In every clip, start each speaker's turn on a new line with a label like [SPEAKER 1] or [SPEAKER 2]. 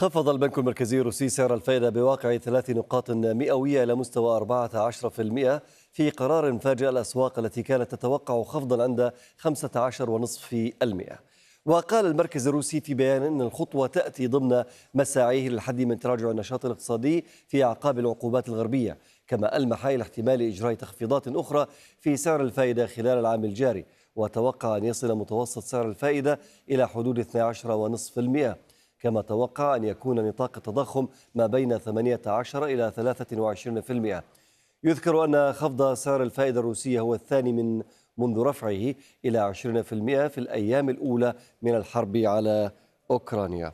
[SPEAKER 1] خفض البنك المركزي الروسي سعر الفائدة بواقع ثلاث نقاط مئوية إلى مستوى 14% في قرار فاجأ الأسواق التي كانت تتوقع خفضا عند 15.5% وقال المركز الروسي في بيان أن الخطوة تأتي ضمن مساعيه للحد من تراجع النشاط الاقتصادي في أعقاب العقوبات الغربية كما ألمح إلى احتمال إجراء تخفيضات أخرى في سعر الفائدة خلال العام الجاري وتوقع أن يصل متوسط سعر الفائدة إلى حدود 12.5% كما توقع أن يكون نطاق التضخم ما بين 18 إلى 23%. يذكر أن خفض سعر الفائدة الروسية هو الثاني من منذ رفعه إلى 20% في الأيام الأولى من الحرب على أوكرانيا.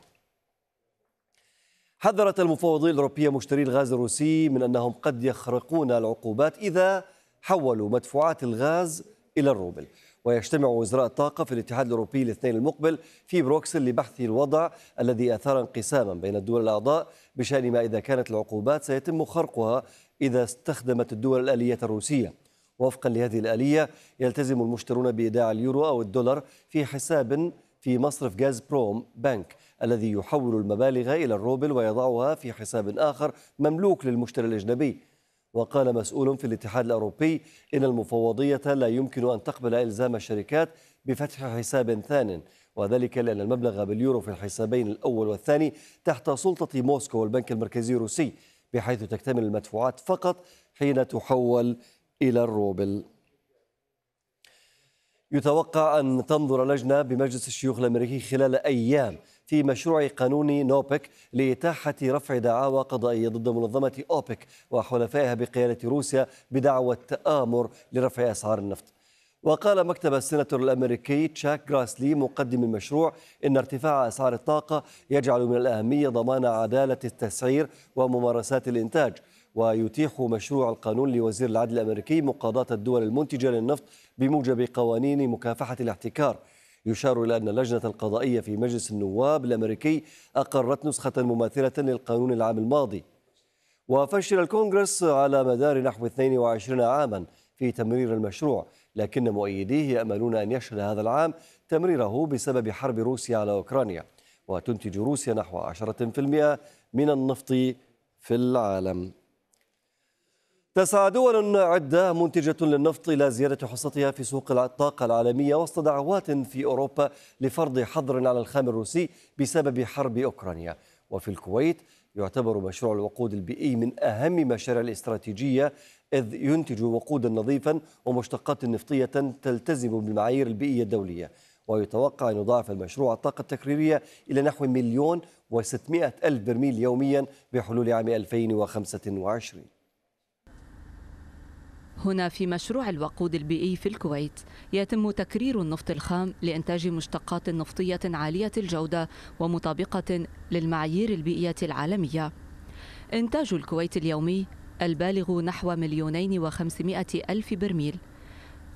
[SPEAKER 1] حذرت المفوضية الأوروبية مشتري الغاز الروسي من أنهم قد يخرقون العقوبات إذا حولوا مدفوعات الغاز إلى الروبل ويجتمع وزراء الطاقة في الاتحاد الأوروبي الاثنين المقبل في بروكسل لبحث الوضع الذي أثار انقساما بين الدول الأعضاء بشأن ما إذا كانت العقوبات سيتم خرقها إذا استخدمت الدول الآلية الروسية وفقا لهذه الآلية يلتزم المشترون بإيداع اليورو أو الدولار في حساب في مصرف غاز بروم بنك الذي يحول المبالغ إلى الروبل ويضعها في حساب آخر مملوك للمشتري الأجنبي وقال مسؤول في الاتحاد الأوروبي إن المفوضية لا يمكن أن تقبل إلزام الشركات بفتح حساب ثان وذلك لأن المبلغ باليورو في الحسابين الأول والثاني تحت سلطة موسكو والبنك المركزي الروسي بحيث تكتمل المدفوعات فقط حين تحول إلى الروبل يتوقع أن تنظر لجنة بمجلس الشيوخ الأمريكي خلال أيام في مشروع قانون نوبك لإتاحة رفع دعاوى قضائية ضد منظمة أوبك وحلفائها بقيادة روسيا بدعوى التآمر لرفع أسعار النفط وقال مكتب السناتور الامريكي تشاك جراسلي مقدم المشروع ان ارتفاع اسعار الطاقه يجعل من الاهميه ضمان عداله التسعير وممارسات الانتاج ويتيح مشروع القانون لوزير العدل الامريكي مقاضاه الدول المنتجه للنفط بموجب قوانين مكافحه الاحتكار يشار إلى أن اللجنة القضائية في مجلس النواب الأمريكي أقرت نسخة مماثلة للقانون العام الماضي وفشل الكونغرس على مدار نحو 22 عاما في تمرير المشروع لكن مؤيديه يأملون أن يشهد هذا العام تمريره بسبب حرب روسيا على أوكرانيا وتنتج روسيا نحو 10% من النفط في العالم تسعى دول عدة منتجة للنفط إلى زيادة حصتها في سوق الطاقة العالمية وسط دعوات في أوروبا لفرض حظر على الخام الروسي بسبب حرب أوكرانيا وفي الكويت يعتبر مشروع الوقود البيئي من أهم مشاريع الاستراتيجية إذ ينتج وقودا نظيفا ومشتقات نفطية تلتزم بالمعايير البيئية الدولية ويتوقع أن يضاعف المشروع الطاقة التكريرية إلى نحو مليون وستمائة ألف برميل يوميا بحلول عام 2025
[SPEAKER 2] هنا في مشروع الوقود البيئي في الكويت يتم تكرير النفط الخام لإنتاج مشتقات نفطية عالية الجودة ومطابقة للمعايير البيئية العالمية إنتاج الكويت اليومي البالغ نحو مليونين وخمسمائة ألف برميل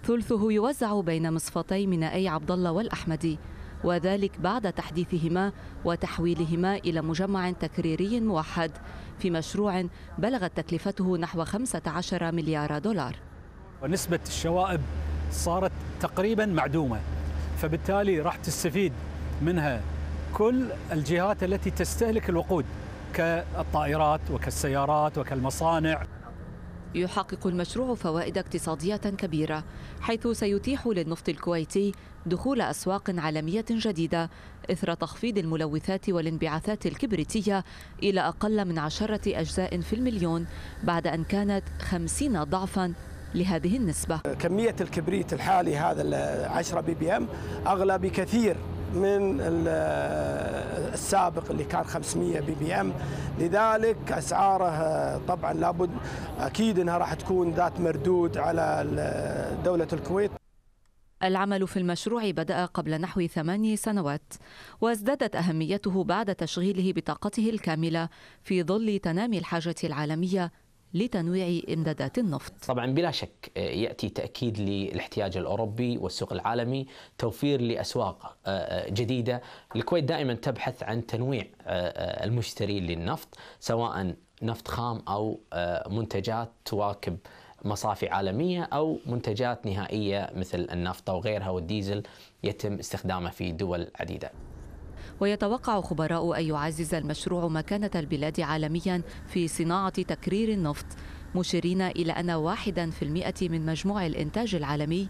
[SPEAKER 2] ثلثه يوزع بين مصفتي مينائي عبد الله والأحمدي وذلك بعد تحديثهما وتحويلهما إلى مجمع تكريري موحد في مشروع بلغت تكلفته نحو 15 مليار دولار ونسبة الشوائب صارت تقريبا معدومة فبالتالي راح تستفيد منها كل الجهات التي تستهلك الوقود كالطائرات وكالسيارات وكالمصانع يحقق المشروع فوائد اقتصادية كبيرة حيث سيتيح للنفط الكويتي دخول أسواق عالمية جديدة إثر تخفيض الملوثات والانبعاثات الكبريتية إلى أقل من عشرة أجزاء في المليون بعد أن كانت خمسين ضعفا لهذه النسبة كمية الكبريت الحالي هذا 10 بي بي ام أغلى بكثير من السابق اللي كان 500 بي بي ام لذلك اسعاره طبعا لابد اكيد انها راح تكون ذات مردود على دوله الكويت العمل في المشروع بدأ قبل نحو ثماني سنوات وازدادت أهميته بعد تشغيله بطاقته الكاملة في ظل تنامي الحاجة العالمية لتنويع امدادات النفط. طبعا بلا شك آه، ياتي تاكيد للاحتياج الاوروبي والسوق العالمي، توفير لاسواق آه، آه، جديده، الكويت دائما تبحث عن تنويع المشتري للنفط سواء نفط خام او منتجات تواكب مصافي عالميه او منتجات نهائيه مثل النفط وغيرها والديزل يتم استخدامه في دول عديده. ويتوقع خبراء أن يعزز المشروع مكانة البلاد عالميا في صناعة تكرير النفط مشيرين إلى أن واحدا في المئة من مجموع الإنتاج العالمي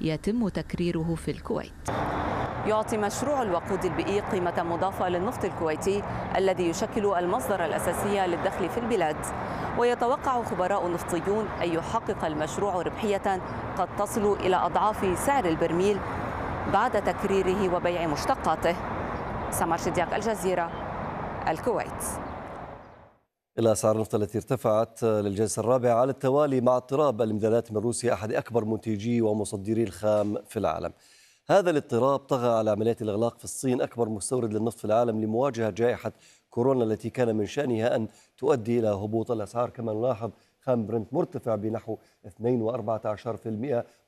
[SPEAKER 2] يتم تكريره في الكويت يعطي مشروع الوقود البيئي قيمة مضافة للنفط الكويتي الذي يشكل المصدر الأساسي للدخل في البلاد ويتوقع خبراء نفطيون أن يحقق المشروع ربحية قد تصل إلى أضعاف سعر البرميل بعد تكريره وبيع مشتقاته سمر شدياق الجزيرة الكويت
[SPEAKER 1] إلى أسعار النفط التي ارتفعت للجلسة الرابعة على التوالي مع اضطراب الإمدادات من روسيا أحد أكبر منتجي ومصدري الخام في العالم هذا الاضطراب طغى على عمليات الإغلاق في الصين أكبر مستورد للنفط في العالم لمواجهة جائحة كورونا التي كان من شأنها أن تؤدي إلى هبوط الأسعار كما نلاحظ خام برنت مرتفع بنحو 2.14%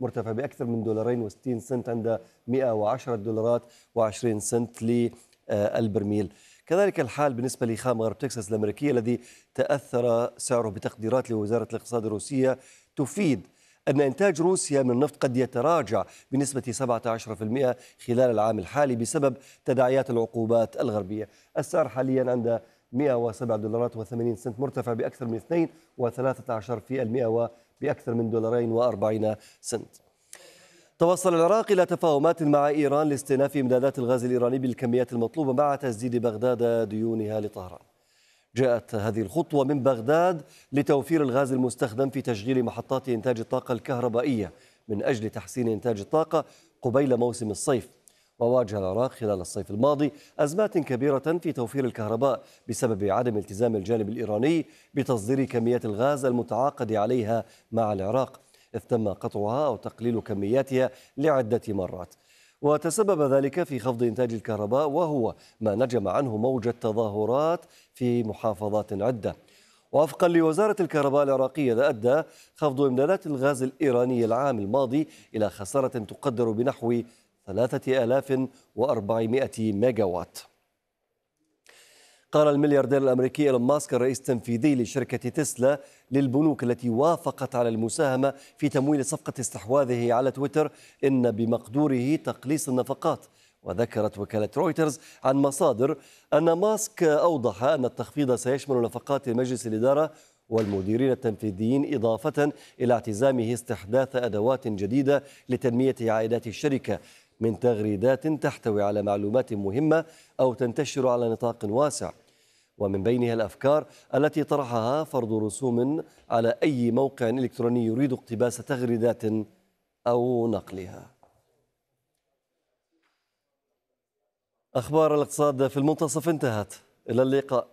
[SPEAKER 1] مرتفع بأكثر من دولارين و60 سنت عند 110 دولارات و20 سنت لي آه، البرميل كذلك الحال بالنسبة لخام غرب تكساس الأمريكية الذي تأثر سعره بتقديرات لوزارة الاقتصاد الروسية تفيد أن إنتاج روسيا من النفط قد يتراجع بنسبة 17% خلال العام الحالي بسبب تداعيات العقوبات الغربية السعر حاليا عند 107 دولارات و80 سنت مرتفع بأكثر من 2 و13% وبأكثر من دولارين و40 سنت توصل العراق إلى تفاهمات مع إيران لاستئناف إمدادات الغاز الإيراني بالكميات المطلوبة مع تسديد بغداد ديونها لطهران جاءت هذه الخطوة من بغداد لتوفير الغاز المستخدم في تشغيل محطات إنتاج الطاقة الكهربائية من أجل تحسين إنتاج الطاقة قبيل موسم الصيف وواجه العراق خلال الصيف الماضي أزمات كبيرة في توفير الكهرباء بسبب عدم التزام الجانب الإيراني بتصدير كميات الغاز المتعاقد عليها مع العراق إذ تم قطعها أو تقليل كمياتها لعدة مرات وتسبب ذلك في خفض إنتاج الكهرباء وهو ما نجم عنه موجة تظاهرات في محافظات عدة وفقا لوزارة الكهرباء العراقية أدى خفض إمدادات الغاز الإيراني العام الماضي إلى خسارة تقدر بنحو 3400 ميجاوات قال الملياردير الامريكي ايلون ماسك الرئيس التنفيذي لشركه تسلا للبنوك التي وافقت على المساهمه في تمويل صفقه استحواذه على تويتر ان بمقدوره تقليص النفقات وذكرت وكالة رويترز عن مصادر أن ماسك أوضح أن التخفيض سيشمل نفقات مجلس الإدارة والمديرين التنفيذيين إضافة إلى اعتزامه استحداث أدوات جديدة لتنمية عائدات الشركة من تغريدات تحتوي على معلومات مهمة أو تنتشر على نطاق واسع ومن بينها الأفكار التي طرحها فرض رسوم على أي موقع إلكتروني يريد اقتباس تغريدات أو نقلها أخبار الاقتصاد في المنتصف انتهت إلى اللقاء